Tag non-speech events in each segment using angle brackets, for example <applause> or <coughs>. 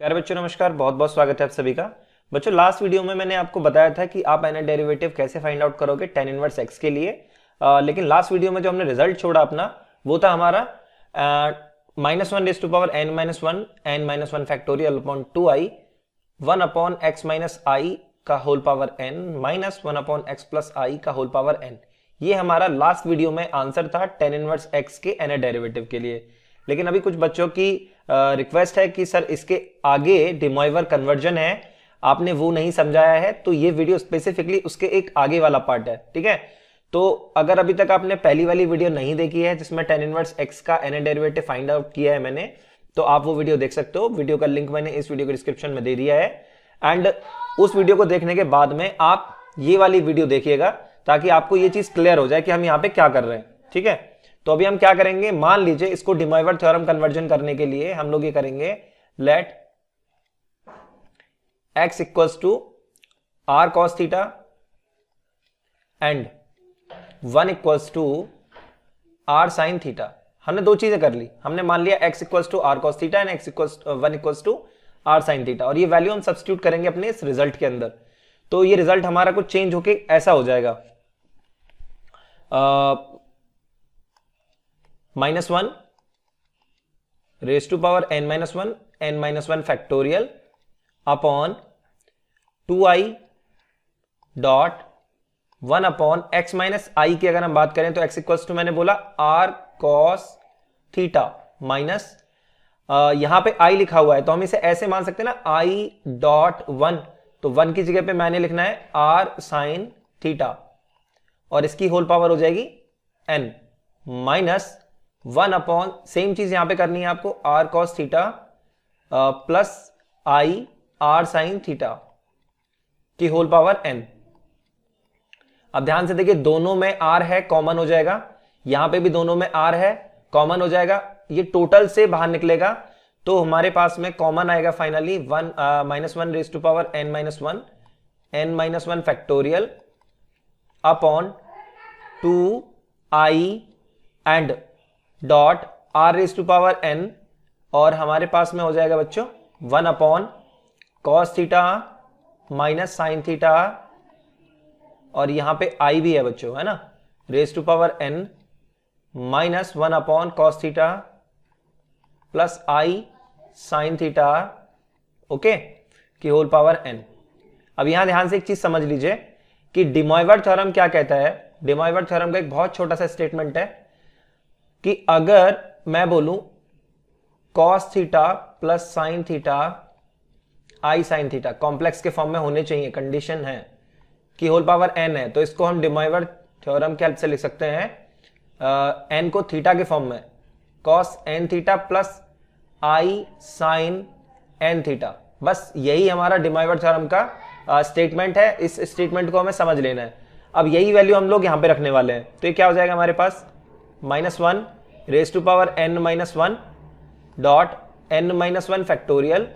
प्यारे बच्चों नमस्कार बहुत बहुत स्वागत है आप सभी का बच्चों लास्ट वीडियो में मैंने आपको बताया था कि आप एना डेरिवेटिव कैसे फाइंड आउट करोगे टेन इनवर्स एक्स के लिए आ, लेकिन लास्ट वीडियो में जो हमने रिजल्ट छोड़ा अपना वो था हमारा minus one raise to power n minus one n minus one factorial upon two i one upon x minus i का whole power n minus one upon x plus i का होल पावर एन ये हमारा last video में answer था tan inverse x के nth derivative के लिए लेकिन अभी कुछ बच्चों की रिक्वेस्ट है कि सर इसके आगे डिमोइवर कन्वर्जन है आपने वो नहीं समझाया है तो ये वीडियो स्पेसिफिकली उसके एक आगे वाला पार्ट है ठीक है तो अगर अभी तक आपने पहली वाली वीडियो नहीं देखी है जिसमें टेन इनवर्स एक्स का एन डेरिवेटिव फाइंड आउट किया है मैंने तो आप वो वीडियो देख सकते हो वीडियो का लिंक मैंने इस वीडियो के डिस्क्रिप्शन में दे दिया है एंड उस वीडियो को देखने के बाद में आप ये वाली वीडियो देखिएगा ताकि आपको ये चीज क्लियर हो जाए कि हम यहाँ पे क्या कर रहे हैं ठीक है तो अभी हम क्या करेंगे मान लीजिए इसको डिमाइवर थ्योरम कन्वर्जन करने के लिए हम लोग ये करेंगे let x equals to r cos theta and one equals to r sine theta हमने दो चीजें कर ली हमने मान लिया x equals to r cos theta and x equals one equals to r sine theta और ये वैल्यू हम सब्सिट्यूट करेंगे अपने इस रिजल्ट के अंदर तो ये रिजल्ट हमारा कुछ चेंज होके ऐसा हो जाएगा uh, minus one raise to power n minus one n minus one factorial upon two i dot one upon x minus i की अगर हम बात करें तो एक्स इक्वल्स टू मैंने बोला आर कॉस थीटा माइनस यहां पे आई लिखा हुआ है तो हम इसे ऐसे मान सकते हैं ना आई डॉट वन तो वन की जगह पे मैंने लिखना है आर साइन थीटा और इसकी होल पावर हो जाएगी n minus one upon same चीज यहां पे करनी है आपको r cos theta plus i r sine theta की होल पावर एन अब ध्यान से देखिए दोनों में आर है कॉमन हो जाएगा यहां पे भी दोनों में आर है कॉमन हो जाएगा ये टोटल से बाहर निकलेगा तो हमारे पास में कॉमन आएगा finally one minus one raise to power n minus one n minus one factorial upon two i and dot r raise to power n और हमारे पास में हो जाएगा बच्चों one upon cos theta minus sine theta और यहां पे आई भी है बच्चों है ना raise to power n minus one upon cos theta plus i sine theta okay की होल पावर एन अब यहां ध्यान से एक चीज समझ लीजिए कि डिमोइवर थ्योरम क्या कहता है डिमोइवर थ्योरम का एक बहुत छोटा सा स्टेटमेंट है कि अगर मैं बोलूं cos theta plus sine theta i sine theta complex के फॉर्म में होने चाहिए कंडीशन है कि होल पावर एन है तो इसको हम डिमाइवर थ्योरम के हेल्प से लिख सकते हैं एन को थीटा के फॉर्म में cos n theta plus i sine n theta बस यही हमारा डिमाइवर थ्योरम का स्टेटमेंट है इस स्टेटमेंट को हमें समझ लेना है अब यही वैल्यू हम लोग यहां पे रखने वाले हैं तो ये क्या हो जाएगा हमारे पास minus one raise to power n minus one dot n minus one factorial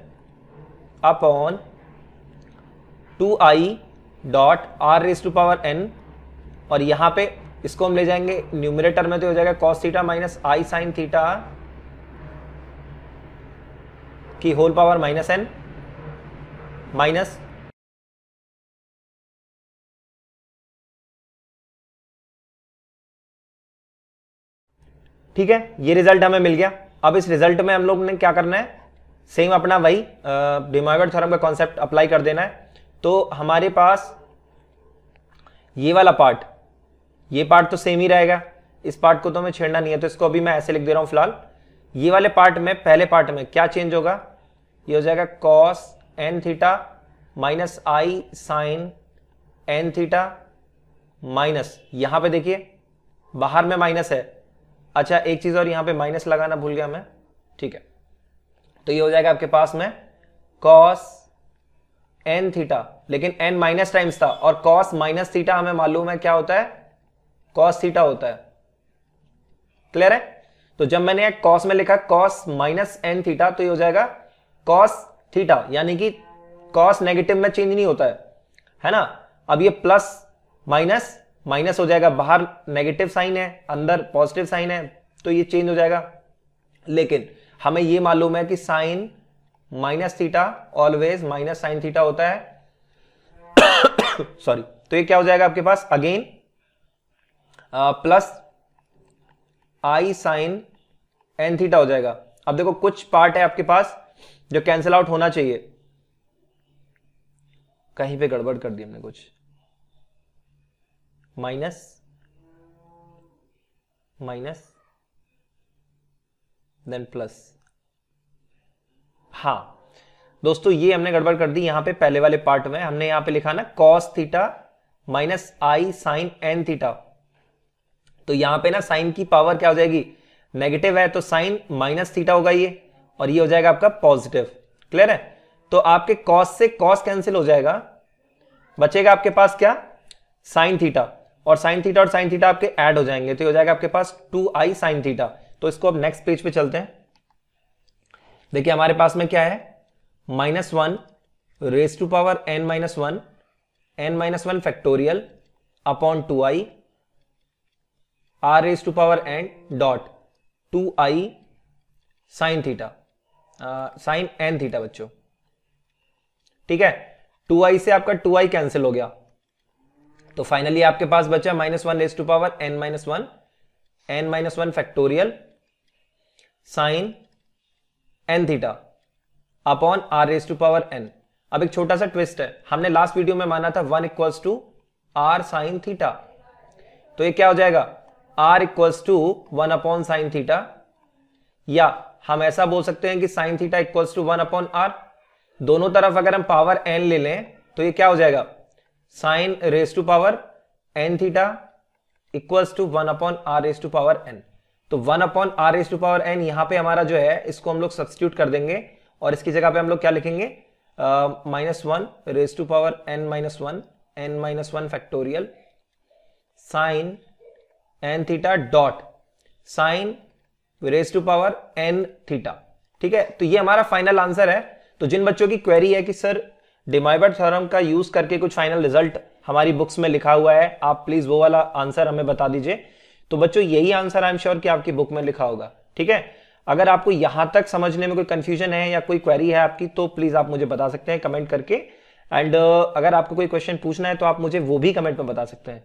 upon two i dot r raise to power n और यहां पे इसको हम ले जाएंगे न्यूमिनेटर में तो हो जाएगा cos theta minus i sine theta की whole power minus n minus ठीक है ये रिजल्ट हमें मिल गया अब इस रिजल्ट में हम लोग ने क्या करना है सेम अपना वही डिमागर थ्योरम का कॉन्सेप्ट अप्लाई कर देना है तो हमारे पास ये वाला पार्ट ये पार्ट तो सेम ही रहेगा इस पार्ट को तो हमें छेड़ना नहीं है तो इसको अभी मैं ऐसे लिख दे रहा हूँ फिलहाल ये वाले पार्ट में पहले पार्ट में क्या चेंज होगा ये हो जाएगा cos n theta minus i sine n theta minus यहां पे देखिए बाहर में माइनस है अच्छा एक चीज़ और यहां पे माइनस लगाना भूल गया मैं ठीक है तो ये हो जाएगा आपके पास में कॉस एन थीटा लेकिन एन माइनस टाइम्स था और कॉस माइनस थीटा हमें मालूम है क्या होता है कॉस थीटा होता है क्लियर है तो जब मैंने कॉस में लिखा कॉस माइनस एन थीटा तो ये हो जाएगा कॉस थीटा यानी कि कॉस नेगेटिव में चेंज नहीं होता है है ना अब ये प्लस माइनस माइनस हो जाएगा बाहर नेगेटिव साइन है अंदर पॉजिटिव साइन है तो ये चेंज हो जाएगा लेकिन हमें ये मालूम है कि sine minus theta always minus sine theta होता है सॉरी <coughs> तो ये क्या हो जाएगा आपके पास again plus i sine n theta हो जाएगा अब देखो कुछ पार्ट है आपके पास जो कैंसिल आउट होना चाहिए कहीं पे गड़बड़ कर दी हमने कुछ माइनस माइनस देन प्लस हा दोस्तों ये हमने गड़बड़ कर दी यहां पे पहले वाले पार्ट में हमने यहां पे लिखा ना cos theta minus i sine n theta तो यहां पे ना साइन की पावर क्या हो जाएगी नेगेटिव है तो साइन माइनस थीटा होगा ये और ये हो जाएगा आपका पॉजिटिव क्लियर है तो आपके कॉस से कॉस कैंसिल हो जाएगा बचेगा आपके पास क्या साइन थीटा और साइन थीटा और साइन थीटा आपके ऐड हो जाएंगे तो हो जाएगा आपके पास टू आई साइन थीटा तो इसको अब नेक्स्ट पेज पे चलते हैं देखिए हमारे पास में क्या है minus one raise to power n minus one n minus one factorial upon two i r raise to power n dot two i sine theta sine n theta बच्चों ठीक है टू आई से आपका टू आई कैंसिल हो गया तो finally आपके पास बचा minus one raise to power n minus one n minus one factorial sine n theta upon r raise to power n अब एक छोटा सा ट्विस्ट है हमने लास्ट वीडियो में माना था one equals to r sine theta तो ये क्या हो जाएगा r equals to one upon sine theta या हम ऐसा बोल सकते हैं कि sine theta equals to one upon r दोनों तरफ अगर हम पावर एन ले लें तो ये क्या हो जाएगा sine raise to power n theta equals to one upon r raise to power n तो one upon r raise to power n यहां पे हमारा जो है इसको हम लोग सब्सिट्यूट कर देंगे और इसकी जगह पे हम लोग क्या लिखेंगे minus one raise to power n minus one n minus one factorial sine n theta dot sine raise to power n theta ठीक है तो ये हमारा फाइनल आंसर है तो जिन बच्चों की क्वेरी है कि सर डिमाइबर्ट थ्योरम का यूज करके कुछ फाइनल रिजल्ट हमारी बुक्स में लिखा हुआ है आप प्लीज वो वाला आंसर हमें बता दीजिए तो बच्चों यही आंसर आई एम श्योर कि आपकी बुक में लिखा होगा ठीक है अगर आपको यहां तक समझने में कोई कंफ्यूजन है या कोई क्वेरी है आपकी तो प्लीज आप मुझे बता सकते हैं कमेंट करके एंड uh, अगर आपको कोई क्वेश्चन पूछना है तो आप मुझे वो भी कमेंट में बता सकते हैं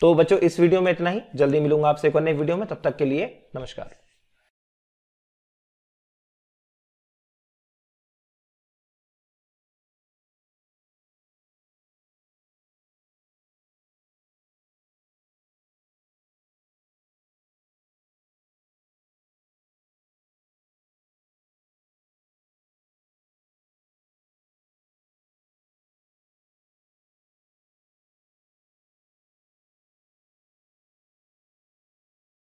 तो बच्चों इस वीडियो में इतना ही जल्दी मिलूंगा आपसे एक और नई वीडियो में तब तक के लिए नमस्कार